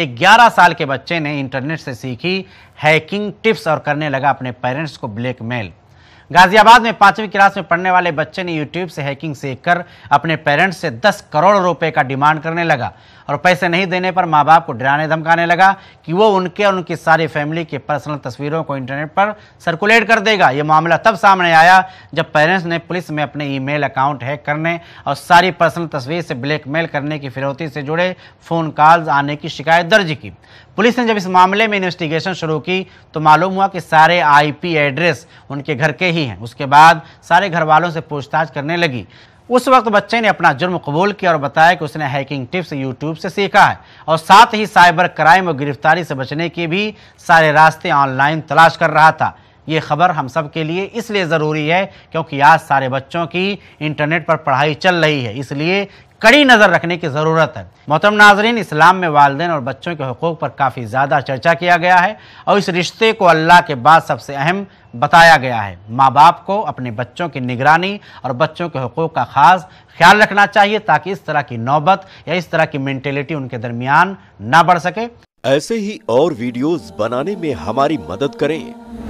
एक ग्यारह साल के बच्चे ने इंटरनेट से सीखी हैकिंग टिप्स और करने लगा अपने पेरेंट्स को ब्लैकमेल गाजियाबाद में पांचवी क्लास में पढ़ने वाले बच्चे ने यूट्यूब से हैकिंग सीख कर अपने पेरेंट्स से 10 करोड़ रुपए का डिमांड करने लगा और पैसे नहीं देने पर माँ बाप को डराने धमकाने लगा कि वो उनके और उनकी सारी फैमिली के पर्सनल तस्वीरों को इंटरनेट पर सर्कुलेट कर देगा ये मामला तब सामने आया जब पेरेंट्स ने पुलिस में अपने ईमेल अकाउंट हैक करने और सारी पर्सनल तस्वीर से ब्लैकमेल करने की फिरौती से जुड़े फोन कॉल्स आने की शिकायत दर्ज की पुलिस ने जब इस मामले में इन्वेस्टिगेशन शुरू की तो मालूम हुआ कि सारे आई एड्रेस उनके घर के ही हैं उसके बाद सारे घर वालों से पूछताछ करने लगी उस वक्त बच्चे ने अपना जुर्म कबूल किया और बताया कि उसने हैकिंग टिप्स यूट्यूब से सीखा है और साथ ही साइबर क्राइम और गिरफ्तारी से बचने के भी सारे रास्ते ऑनलाइन तलाश कर रहा था ये खबर हम सब के लिए इसलिए ज़रूरी है क्योंकि आज सारे बच्चों की इंटरनेट पर पढ़ाई चल रही है इसलिए कड़ी नज़र रखने की ज़रूरत है मोहतरम नाजरीन इस्लाम में वालदेन और बच्चों के हकूक़ पर काफ़ी ज़्यादा चर्चा किया गया है और इस रिश्ते को अल्लाह के बाद सबसे अहम बताया गया है माँ बाप को अपने बच्चों की निगरानी और बच्चों के हकूक़ का ख़ास ख्याल रखना चाहिए ताकि इस तरह की नौबत या इस तरह की मैंटेलिटी उनके दरमियान ना बढ़ सके ऐसे ही और वीडियोज़ बनाने में हमारी मदद करें